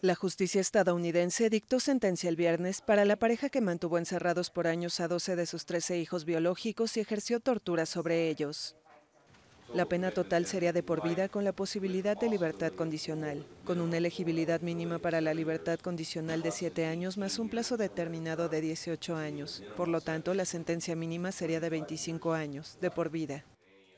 La justicia estadounidense dictó sentencia el viernes para la pareja que mantuvo encerrados por años a 12 de sus 13 hijos biológicos y ejerció tortura sobre ellos. La pena total sería de por vida con la posibilidad de libertad condicional, con una elegibilidad mínima para la libertad condicional de 7 años más un plazo determinado de 18 años. Por lo tanto, la sentencia mínima sería de 25 años, de por vida.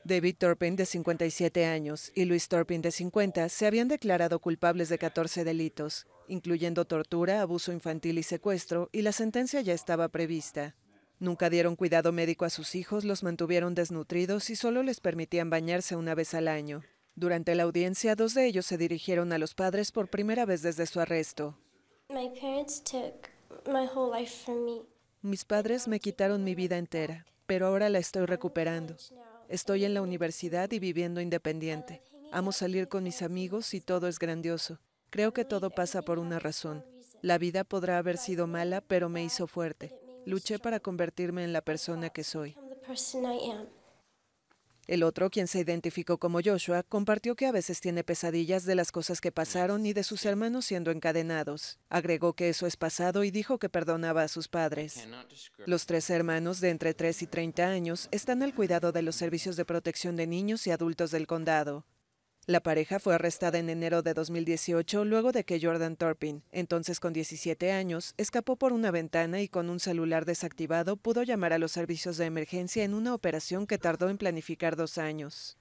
David Turpin, de 57 años, y Luis Turpin, de 50, se habían declarado culpables de 14 delitos, incluyendo tortura, abuso infantil y secuestro, y la sentencia ya estaba prevista. Nunca dieron cuidado médico a sus hijos, los mantuvieron desnutridos y solo les permitían bañarse una vez al año. Durante la audiencia, dos de ellos se dirigieron a los padres por primera vez desde su arresto. Mis padres me quitaron mi vida entera, pero ahora la estoy recuperando. Estoy en la universidad y viviendo independiente. Amo salir con mis amigos y todo es grandioso. Creo que todo pasa por una razón. La vida podrá haber sido mala, pero me hizo fuerte. Luché para convertirme en la persona que soy. El otro, quien se identificó como Joshua, compartió que a veces tiene pesadillas de las cosas que pasaron y de sus hermanos siendo encadenados. Agregó que eso es pasado y dijo que perdonaba a sus padres. Los tres hermanos de entre 3 y 30 años están al cuidado de los servicios de protección de niños y adultos del condado. La pareja fue arrestada en enero de 2018 luego de que Jordan Turpin, entonces con 17 años, escapó por una ventana y con un celular desactivado pudo llamar a los servicios de emergencia en una operación que tardó en planificar dos años.